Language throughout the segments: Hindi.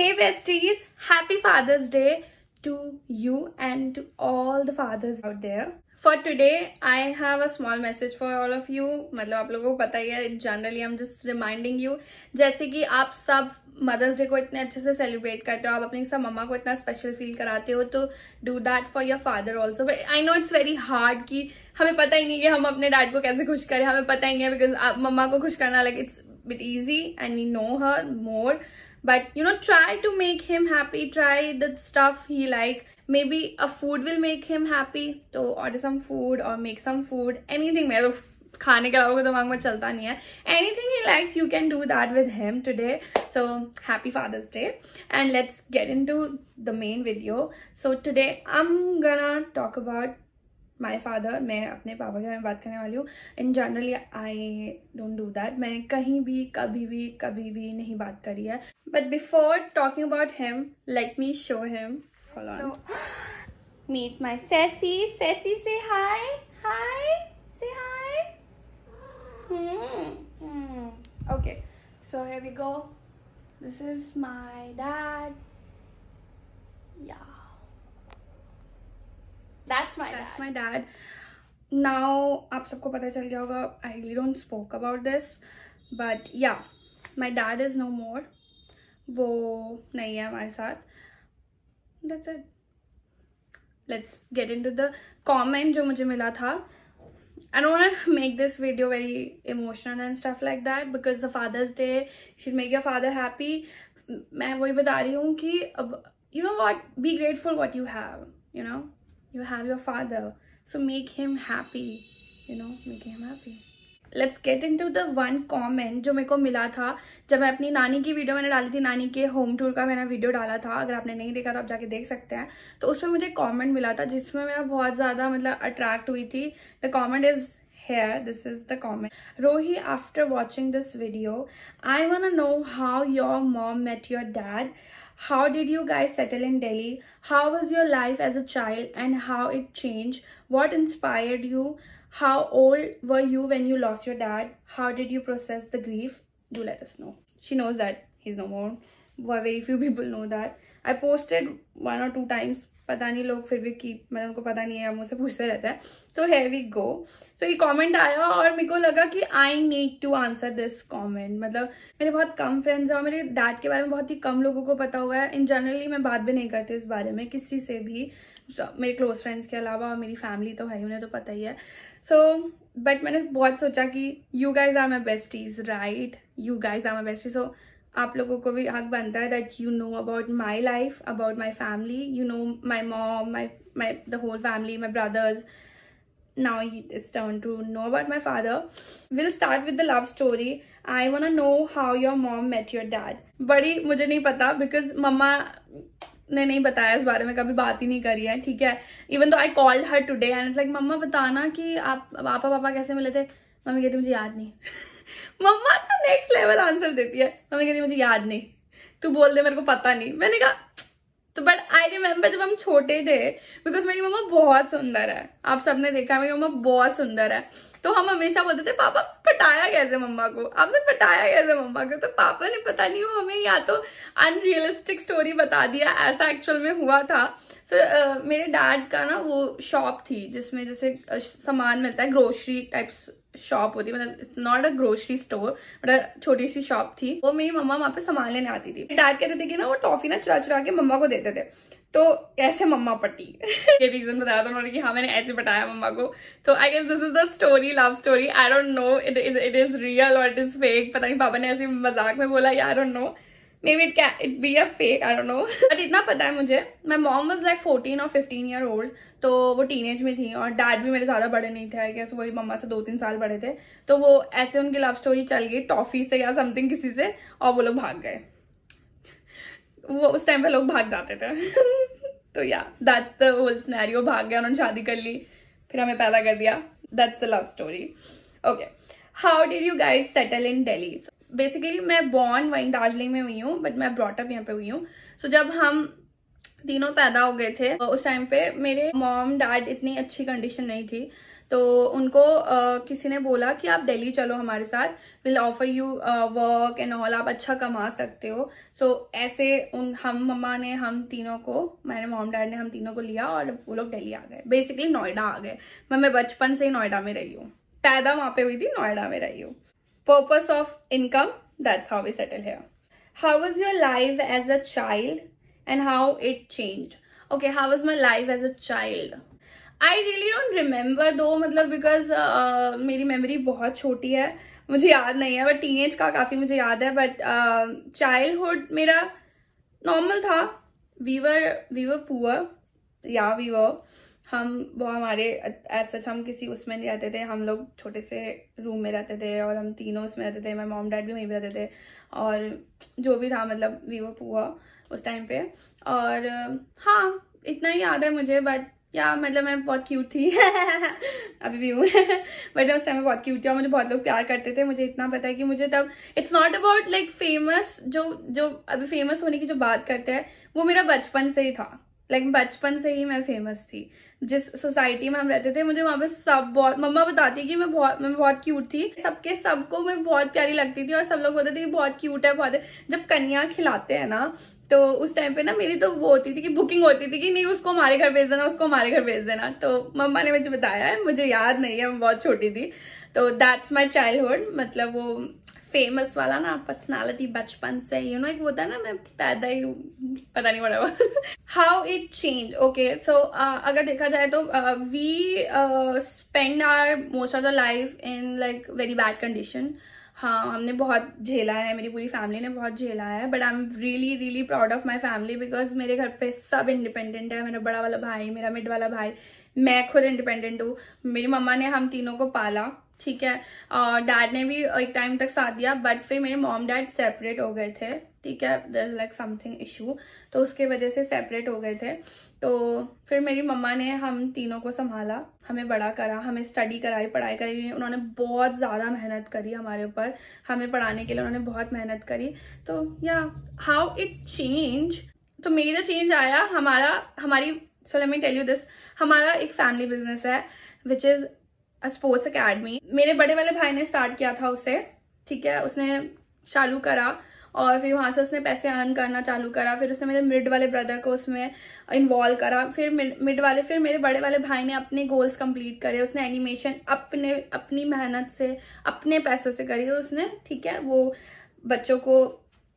Hey besties, happy Father's Day to you and to all the fathers out there. For today, I have a small message for all of you. मतलब आप लोगों को पता ही है generally I am just reminding you जैसे कि आप सब मदर्स डे को इतने अच्छे से सेलिब्रेट करते हो आप अपनी सब मम्मा को इतना स्पेशल फील कराते हो तो do that for your father also but I know it's very hard कि हमें पता ही नहीं कि हम अपने डैड को कैसे खुश करें हमें पता ही नहीं है बिकॉज मम्मा को खुश करना like it's bit easy and you know her more but you know try to make him happy try the stuff he like maybe a food will make him happy so order some food or make some food anything khane ke alawa dimag mein chalta nahi hai anything he likes you can do that with him today so happy father's day and let's get into the main video so today i'm gonna talk about my father मैं अपने पापा के बारे में बात करने वाली हूँ in generally I don't do that मैंने कहीं भी कभी भी कभी भी नहीं बात करी है but before talking about him let me show him meet my Sassy Sassy से हाय हाय से hi okay so okay so here we go this is That's my That's dad. That's my dad. Now, आप सबको पता चल गया होगा I really don't spoke about this. But yeah, my dad is no more. वो नहीं है हमारे साथ That's it. Let's get into the comment जो मुझे मिला था I don't want to make this video very emotional and stuff like that because the Father's Day should make your father happy. मैं वही बता रही हूँ कि अब you know what be grateful what you have you know you have your father so make him happy you know make him happy let's get into the one comment जो मेरे को मिला था जब मैं अपनी नानी की वीडियो मैंने डाली थी नानी के होम टूर का मैंने वीडियो डाला था अगर आपने नहीं देखा तो आप जाके देख सकते हैं तो उसमें मुझे कॉमेंट मिला था जिसमें मैं बहुत ज़्यादा मतलब अट्रैक्ट हुई थी the comment is here this is the comment rohi after watching this video i want to know how your mom met your dad how did you guys settle in delhi how was your life as a child and how it changed what inspired you how old were you when you lost your dad how did you process the grief do let us know she knows that he's no more very few people know that I posted one और टू टाइम्स पता नहीं लोग फिर भी की मतलब उनको पता नहीं है मुझसे पूछते रहते हैं सो है वी गो सो ये कमेंट आया और मेरे को लगा कि I need to answer this comment मतलब मेरे बहुत कम फ्रेंड्स हैं और मेरे डैड के बारे में बहुत ही कम लोगों को पता हुआ है इन जनरली मैं बात भी नहीं करती इस बारे में किसी से भी so, मेरे क्लोज फ्रेंड्स के अलावा और मेरी फैमिली तो है उन्हें तो पता ही है सो so, बट मैंने बहुत सोचा कि you guys are my best is right you guys are my best so आप लोगों को भी हक बनता है that you know about my life about my family you know my mom my my the whole family my brothers now it's turn to know about my father will start with the love story I want to know how your mom met your dad बड़ी मुझे नहीं पता बिकॉज मम्मा ने नहीं बताया इस बारे में कभी बात ही नहीं करी है ठीक है even though I called her today and it's like मम्मा बताना कि आप पापा पापा कैसे मिले थे मम्मी कहती मुझे याद नहीं मम्मा तो नेक्स्ट लेवल आंसर देती है मम्मी कहती मुझे याद नहीं तू बोल दे मेरे को पता नहीं मैंने कहा तो बट आई रिमेम्बर जब हम छोटे थे बिकॉज मेरी मम्मा बहुत सुंदर है आप सबने देखा मेरी मम्मा बहुत सुंदर है तो हम हमेशा बोलते थे पापा पटाया कैसे मम्मा को आपने पटाया कैसे मम्मा को तो पापा ने पता नहीं हो हमें या तो अनरियलिस्टिक स्टोरी बता दिया ऐसा एक्चुअल में हुआ था सो so, uh, मेरे डैड का ना वो शॉप थी जिसमें जैसे सामान मिलता है ग्रोसरी टाइप्स शॉप होती मतलब it's not a grocery store but छोटी सी शॉप थी वो मेरी मम्मा वहाँ पे सामान लेने आती थी डैड कहते थे कि ना वो टॉफी ना चुरा चुरा के मम्मा को देते थे तो ऐसे मम्मा पट्टी ये रीजन बताया था उन्होंने कि हाँ मैंने ऐसे बताया मम्मा को तो I guess this is the story love story I don't know it is it is real और इट इज फेक पता नहीं पापा ने ऐसे मजाक में बोला I don't know maybe it can it be a fake I don't know but इतना पता है मुझे मैं मॉम वॉज लाइक फोर्टीन और फिफ्टीन ईयर ओल्ड तो वो टीन एज में थी और डैड भी मेरे ज़्यादा बड़े नहीं थे आई गैस वही मम्मा से दो तीन साल बड़े थे तो वो ऐसे उनकी लव स्टोरी चल गई टॉफ़ी से या समथिंग किसी से और वो लोग भाग गए वो उस टाइम पे लोग भाग जाते थे तो या दैट्स द होल स्नैरियो भाग गया उन्होंने शादी कर ली फिर हमें पैदा कर दिया that's the love story okay how did you guys settle in Delhi basically मैं बॉर्न वहीं दार्जिलिंग में हुई हूँ बट मैं ब्रॉटअप यहाँ पे हुई हूँ सो so, जब हम तीनों पैदा हो गए थे उस टाइम पे मेरे मॉम डैड इतनी अच्छी कंडीशन नहीं थी तो उनको uh, किसी ने बोला कि आप दिल्ली चलो हमारे साथ will offer you work and all आप अच्छा कमा सकते हो सो so, ऐसे उन हम मम्मा ने हम तीनों को मैंने मॉम डैड ने हम तीनों को लिया और वो लोग दिल्ली आ गए बेसिकली नोएडा आ गए मैं मैं बचपन से ही नोएडा में रही हूँ पैदा वहाँ पे हुई थी नोएडा में रही हूँ purpose of income that's how we settle here how was your life as a child and how it changed okay how was my life as a child I really don't remember though मतलब बिकॉज uh, मेरी मेमोरी बहुत छोटी है मुझे याद नहीं है बट टीन का काफ़ी मुझे याद है बट चाइल्डहुड uh, मेरा नॉर्मल था we were we were poor या वी वर हम वो हमारे एज सच हम किसी उसमें नहीं रहते थे हम लोग छोटे से रूम में रहते थे और हम तीनों उसमें रहते थे मेरे मॉम डैड भी वहीं पर रहते थे और जो भी था मतलब वी वो उस टाइम पे और हाँ इतना ही याद है मुझे बट या मतलब मैं बहुत क्यूट थी अभी भी हूँ बट उस टाइम में बहुत क्यूट थी और मुझे बहुत लोग प्यार करते थे मुझे इतना पता है कि मुझे तब it's not about like famous जो जो अभी फेमस होने की जो बात करते हैं वो मेरा बचपन से ही था लाइक बचपन से ही मैं फेमस थी जिस सोसाइटी में हम रहते थे मुझे वहाँ पे सब बहुत मम्मा बताती कि मैं बहुत मैं बहुत क्यूट थी सबके सबको मैं बहुत प्यारी लगती थी और सब लोग बोलते थे कि बहुत क्यूट है बहुत है जब कन्या खिलाते हैं ना तो उस टाइम पे ना मेरी तो वो होती थी कि बुकिंग होती थी कि नहीं उसको हमारे घर भेज देना उसको हमारे घर भेज देना तो मम्मा ने मुझे बताया है मुझे याद नहीं है मैं बहुत छोटी थी तो दैट्स माई चाइल्ड मतलब वो फेमस वाला ना पर्सनालिटी बचपन से यू नो एक होता है ना मैं पैदा ही पता नहीं बड़ा how it change okay so अगर देखा जाए तो we spend are most of the life in like very bad condition हाँ हमने बहुत झेला है मेरी पूरी फैमिली ने बहुत झेला है but I am really really proud of my family because मेरे घर पे सब इंडिपेंडेंट है मेरा बड़ा वाला भाई मेरा मिड वाला भाई मैं खुद इंडिपेंडेंट हूँ मेरी मम्मा ने हम तीनों को पाला ठीक है और डैड ने भी एक टाइम तक साथ दिया बट फिर मेरे मॉम डैड सेपरेट हो गए थे ठीक है दर लाइक समथिंग इशू तो उसके वजह से सेपरेट हो गए थे तो फिर मेरी मम्मा ने हम तीनों को संभाला हमें बड़ा करा हमें स्टडी कराई पढ़ाई करी उन्होंने बहुत ज़्यादा मेहनत करी हमारे ऊपर हमें पढ़ाने के लिए उन्होंने बहुत मेहनत करी तो या हाउ इट चेंज तो मेजर चेंज तो आया हमारा हमारी so let me tell you this हमारा एक फैमिली बिजनेस है विच इज़ स्पोर्ट्स अकेडमी मेरे बड़े वाले भाई ने स्टार्ट किया था उसे ठीक है उसने चालू करा और फिर वहाँ से उसने पैसे अर्न करना चालू करा फिर उसने मेरे मिड वाले ब्रदर को उसमें इन्वॉल्व करा फिर मिड वाले फिर मेरे बड़े वाले भाई ने अपने गोल्स कंप्लीट करे उसने एनिमेशन अपने अपनी मेहनत से अपने पैसों से करी और उसने ठीक है वो बच्चों को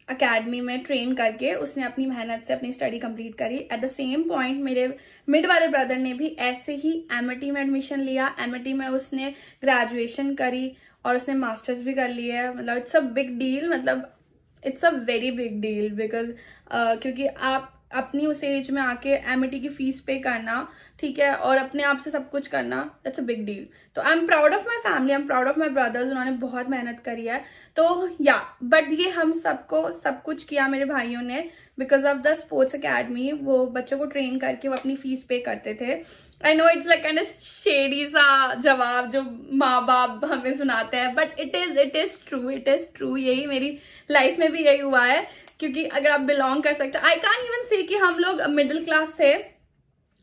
अकेडमी में ट्रेन करके उसने अपनी मेहनत से अपनी स्टडी कंप्लीट करी एट द सेम पॉइंट मेरे मिड वाले ब्रदर ने भी ऐसे ही एम में एडमिशन लिया एम में उसने ग्रेजुएशन करी और उसने मास्टर्स भी कर लिया है मतलब इट्स अ बिग डील मतलब it's a very big deal because क्योंकि आप अपनी उस एज में आके एम e की फीस पे करना ठीक है और अपने आप से सब कुछ करना दैट्स अ बिग डील तो I am proud of my family I am proud of my brothers उन्होंने बहुत मेहनत करी है तो या बट ये हम सबको सब कुछ किया मेरे भाइयों ने because of the sports academy वो बच्चों को ट्रेन करके वो अपनी फीस पे करते थे I know it's like and shady सा जवाब जो माँ बाप हमें सुनाते हैं but it is it is true it is true यही मेरी लाइफ में भी यही हुआ है क्योंकि अगर आप बिलोंग कर सकते आई कैन इवन से कि हम लोग मिडिल क्लास थे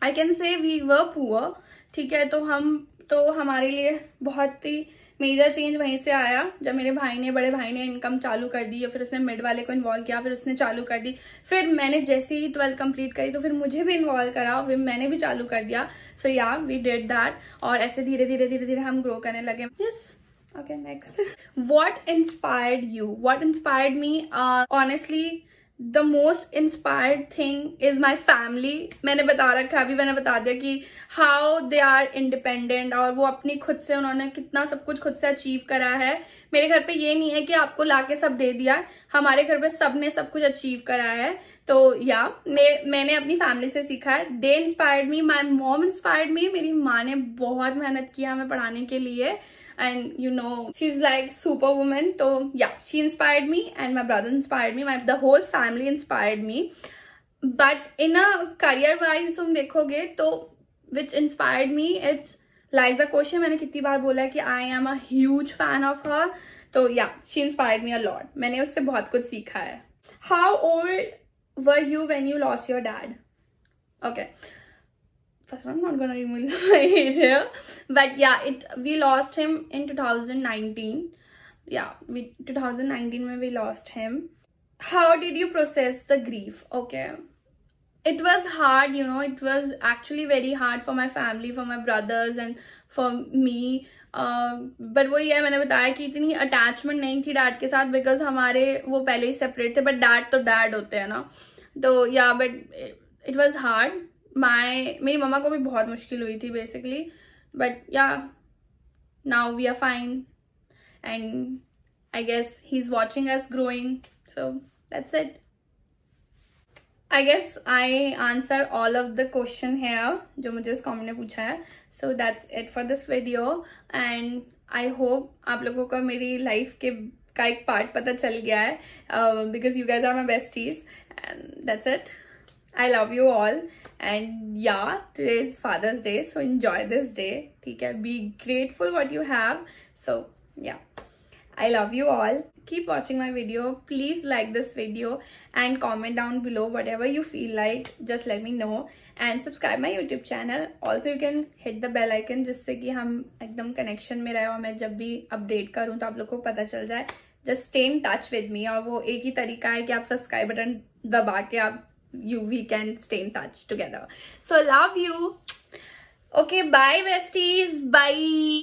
I can say we were poor ठीक है तो हम तो हमारे लिए बहुत ही मेजर चेंज वहीं से आया जब मेरे भाई ने बड़े भाई ने इनकम चालू कर दी या फिर उसने मिड वाले को इन्वॉल्व किया फिर उसने चालू कर दी फिर मैंने जैसे ही ट्वेल्थ कंप्लीट करी तो फिर मुझे भी इन्वॉल्व करा फिर मैंने भी चालू कर दिया सो या वी डिड दैट और ऐसे धीरे धीरे धीरे धीरे हम ग्रो करने लगे yes yes. okay next what inspired you what inspired me uh honestly the most inspired thing is my family मैंने बता रखा अभी मैंने बता दिया कि हाउ दे आर इंडिपेंडेंट और वो अपनी खुद से उन्होंने कितना सब कुछ खुद से अचीव करा है मेरे घर पर ये नहीं है कि आपको ला के सब दे दिया हमारे घर पर सब ने सब कुछ अचीव करा है तो या मे मैंने अपनी फैमिली से सीखा है they inspired me my mom inspired me मेरी माँ ने बहुत मेहनत किया हमें पढ़ाने के लिए and you know she's like superwoman so yeah she inspired me and my brother inspired me my the whole family inspired me but in a career wise tum dekhoge to which inspired me it's liza कोशे maine kitni baar bola hai ki i am a huge fan of her so yeah she inspired me a lot maine usse bahut kuch sikha hai how old were you when you lost your dad okay first I'm not gonna remove my age here but yeah it we lost him in 2019 yeah we 2019 when we lost him how did you process the grief okay it was hard you know it was actually very hard for my family for my brothers and for me but वो ये मैंने बताया कि इतनी अटैचमेंट नहीं थी डैड के साथ बिकॉज हमारे वो पहले ही सेपरेट थे बट डैड तो डैड होते हैं ना तो या बट इट वॉज हार्ड माए मेरी मम्मा को भी बहुत मुश्किल हुई थी basically but yeah now we are fine and I guess he is watching us growing so that's it I guess I answer all of the question है जो मुझे उस कॉमेंट ने पूछा है so that's it for this video and I hope आप लोगों का मेरी लाइफ के का एक पार्ट पता चल गया है because you guys are my best is and that's it I love you all, and yeah, today is Father's Day, so enjoy this day, okay? Be grateful what you have. So yeah, I love you all. Keep watching my video. Please like this video and comment down below whatever you feel like. Just let me know and subscribe my YouTube channel. Also, you can hit the bell icon just so that we connection में रहे और मैं जब update करूँ तो आप Just stay in touch with me And वो एक way तरीका है कि subscribe button दबा के आप you we can stay in touch together so love you okay bye besties bye